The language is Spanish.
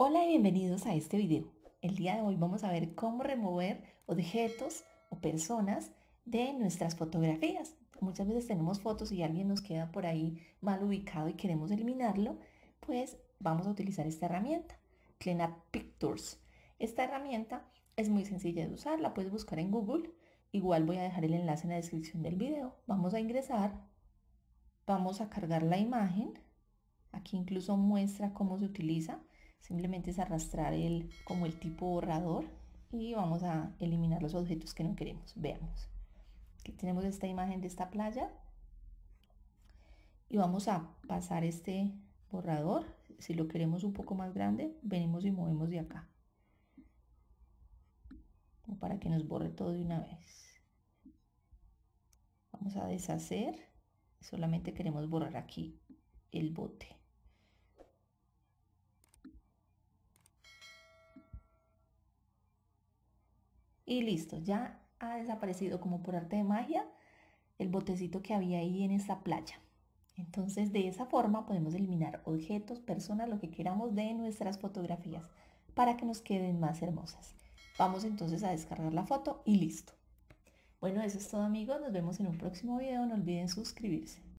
Hola y bienvenidos a este video. El día de hoy vamos a ver cómo remover objetos o personas de nuestras fotografías. Muchas veces tenemos fotos y alguien nos queda por ahí mal ubicado y queremos eliminarlo, pues vamos a utilizar esta herramienta, Cleanup Pictures. Esta herramienta es muy sencilla de usar, la puedes buscar en Google. Igual voy a dejar el enlace en la descripción del video. Vamos a ingresar, vamos a cargar la imagen. Aquí incluso muestra cómo se utiliza. Simplemente es arrastrar el, como el tipo borrador y vamos a eliminar los objetos que no queremos. Veamos. que tenemos esta imagen de esta playa y vamos a pasar este borrador. Si lo queremos un poco más grande, venimos y movemos de acá. para que nos borre todo de una vez. Vamos a deshacer. Solamente queremos borrar aquí el bote. Y listo, ya ha desaparecido como por arte de magia el botecito que había ahí en esa playa. Entonces de esa forma podemos eliminar objetos, personas, lo que queramos de nuestras fotografías para que nos queden más hermosas. Vamos entonces a descargar la foto y listo. Bueno, eso es todo amigos, nos vemos en un próximo video, no olviden suscribirse.